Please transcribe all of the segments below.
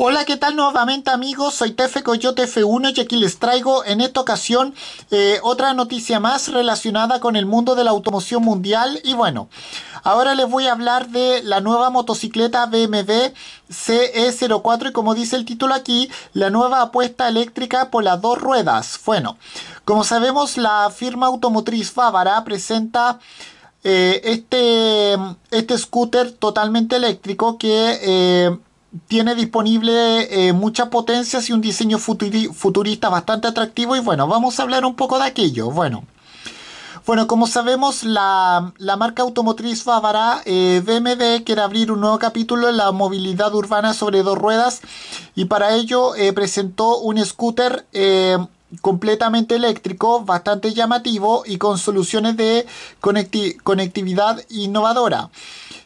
Hola, ¿qué tal nuevamente amigos? Soy Tefe Coyote F1 y aquí les traigo en esta ocasión eh, otra noticia más relacionada con el mundo de la automoción mundial. Y bueno, ahora les voy a hablar de la nueva motocicleta BMW CE04 y como dice el título aquí, la nueva apuesta eléctrica por las dos ruedas. Bueno, como sabemos la firma automotriz bávara presenta... Eh, este, este scooter totalmente eléctrico que eh, tiene disponible eh, muchas potencias y un diseño futurista bastante atractivo y bueno, vamos a hablar un poco de aquello. Bueno, bueno como sabemos, la, marca automotriz bávara eh, BMW quiere abrir un nuevo capítulo en la movilidad urbana sobre dos ruedas y para ello eh, presentó un scooter eh, completamente eléctrico, bastante llamativo y con soluciones de conectividad innovadora.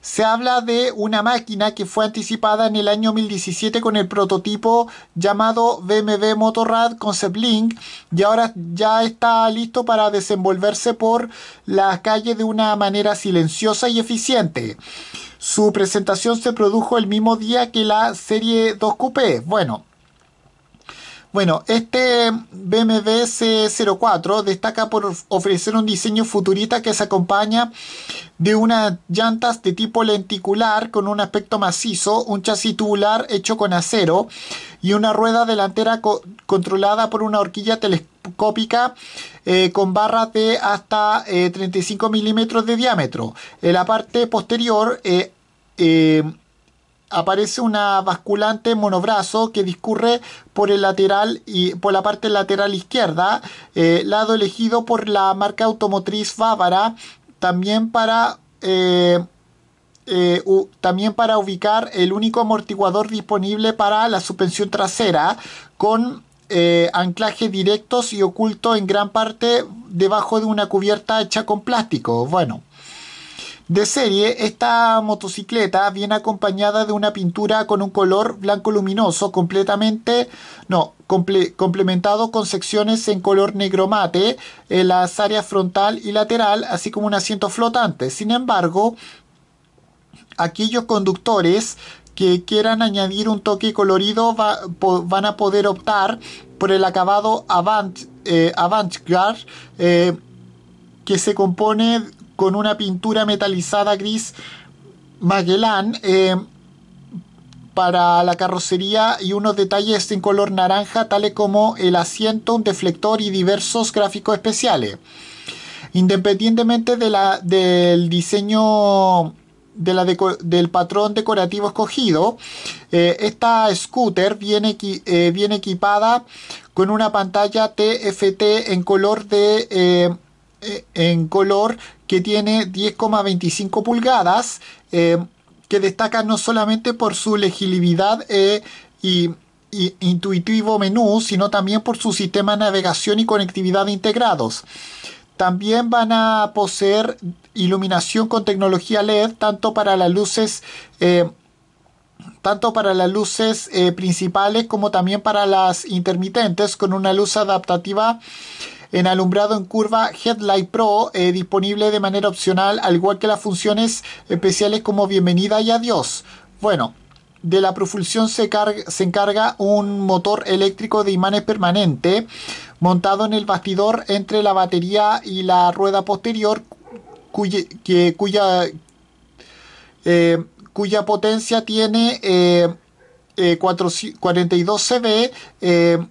Se habla de una máquina que fue anticipada en el año 2017 con el prototipo llamado BMW Motorrad Concept Link y ahora ya está listo para desenvolverse por las calles de una manera silenciosa y eficiente. Su presentación se produjo el mismo día que la serie 2 Coupé. Bueno, bueno, este BMW C04 destaca por ofrecer un diseño futurista que se acompaña de unas llantas de tipo lenticular con un aspecto macizo, un chasis tubular hecho con acero y una rueda delantera controlada por una horquilla telescópica con barras de hasta 35 milímetros de diámetro. En la parte posterior aparece una basculante monobrazo que discurre por el lateral y por la parte lateral izquierda, eh, lado elegido por la marca automotriz bávara, también para eh, eh, también para ubicar el único amortiguador disponible para la suspensión trasera con anclaje directos y oculto en gran parte debajo de una cubierta hecha con plástico. Bueno, de serie, esta motocicleta viene acompañada de una pintura con un color blanco luminoso completamente, no, complementado con secciones en color negro mate en las áreas frontal y lateral, así como un asiento flotante. Sin embargo, aquellos conductores que quieran añadir un toque colorido van a poder optar por el acabado avant, eh, eh, que se compone con una pintura metalizada gris Magellan eh, para la carrocería y unos detalles en color naranja, tales como el asiento, un deflector y diversos gráficos especiales. Independientemente del diseño del patrón decorativo escogido, eh, esta scooter viene, eh, viene, equipada con una pantalla TFT en color de eh, en color que tiene 10,25 pulgadas, eh, que destaca no solamente por su legibilidad e y, intuitivo menú, sino también por su sistema de navegación y conectividad integrados. También van a poseer iluminación con tecnología LED, tanto para las luces, tanto para las luces principales como también para las intermitentes, con una luz adaptativa en alumbrado en curva Headlight Pro, eh, disponible de manera opcional, al igual que las funciones especiales como bienvenida y adiós. Bueno, de la propulsión se, encarga un motor eléctrico de imanes permanente montado en el bastidor entre la batería y la rueda posterior eh, cuya, potencia tiene 42 eh, CV.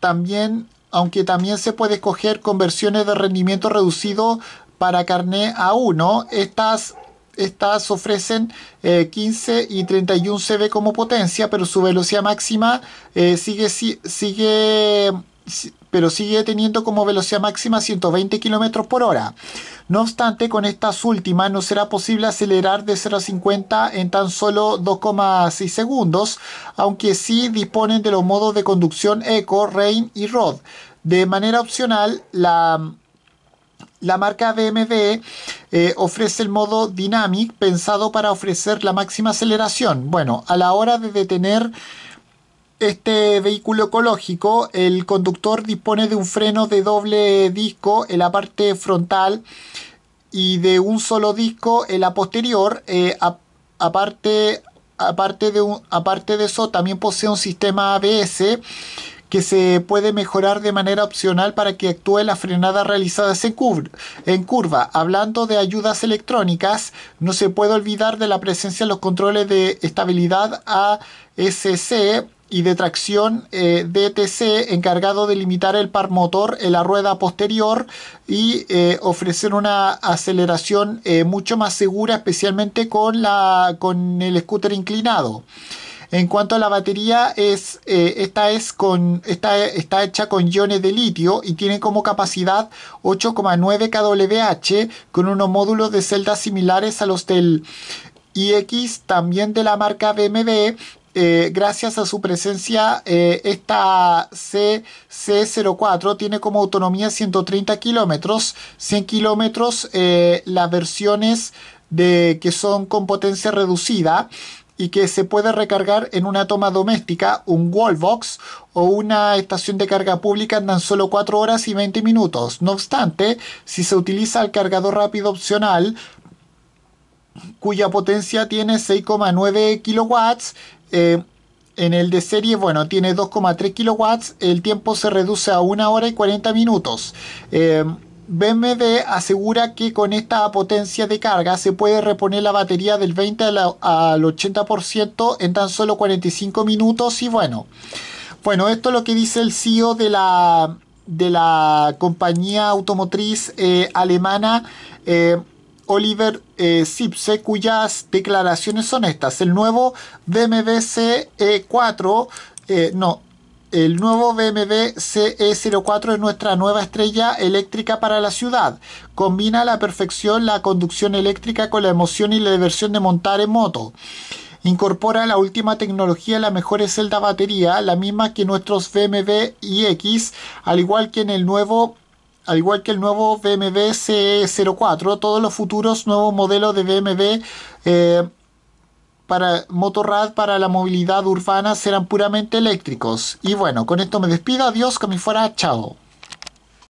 también aunque también se puede escoger conversiones de rendimiento reducido para carnet A1. Estas, estas ofrecen 15 eh, y 31 CV como potencia, pero su velocidad máxima eh, sigue, sigue, pero sigue teniendo como velocidad máxima 120 km por hora. No obstante, con estas últimas no será posible acelerar de 0 a 50 en tan solo 2,6 segundos, aunque sí disponen de los modos de conducción Eco, Rain y Road. De manera opcional, la la marca BMW eh, ofrece el modo Dynamic pensado para ofrecer la máxima aceleración. Bueno, a la hora de detener este vehículo ecológico, el conductor dispone de un freno de doble disco en la parte frontal y de un solo disco en la posterior. Eh, aparte, aparte, de un, aparte de eso, también posee un sistema ABS que se puede mejorar de manera opcional para que actúe la frenada realizada en, curva. Hablando de ayudas electrónicas, no se puede olvidar de la presencia de los controles de estabilidad ASC y de tracción eh, DTC encargado de limitar el par motor en la rueda posterior y eh, ofrecer una aceleración eh, mucho más segura especialmente con, la, con el scooter inclinado. En cuanto a la batería, es, esta es con, esta, está hecha con iones de litio y tiene como capacidad 8,9 kWh con unos módulos de celdas similares a los del IX, también de la marca BMW, eh, gracias a su presencia, eh, esta CC04 tiene como autonomía 130 kilómetros. 100 kilómetros eh, las versiones de, que son con potencia reducida y que se puede recargar en una toma doméstica, un wallbox o una estación de carga pública en tan solo 4 horas y 20 minutos. No obstante, si se utiliza el cargador rápido opcional, cuya potencia tiene 6,9 kilowatts. Eh, en el de serie, bueno, tiene 2,3 kilowatts. El tiempo se reduce a 1 hora y 40 minutos. Eh, BMW asegura que con esta potencia de carga se puede reponer la batería del 20 al, 80% en tan solo 45 minutos y bueno. Bueno, esto es lo que dice el CEO de la, de la compañía automotriz eh, alemana. Eh, Oliver eh, cuyas declaraciones son estas. El nuevo BMW CE4, eh, no, el nuevo BMW 04 e es nuestra nueva estrella eléctrica para la ciudad. Combina a la perfección la conducción eléctrica con la emoción y la diversión de montar en moto. Incorpora la última tecnología, la mejor celda batería, la misma que nuestros BMW X, al igual que en el nuevo al igual que el nuevo BMW CE04, todos los futuros nuevos modelos de BMW eh, para Motorrad para la movilidad urbana serán puramente eléctricos. Y bueno, con esto me despido, adiós, que me fuera, chao.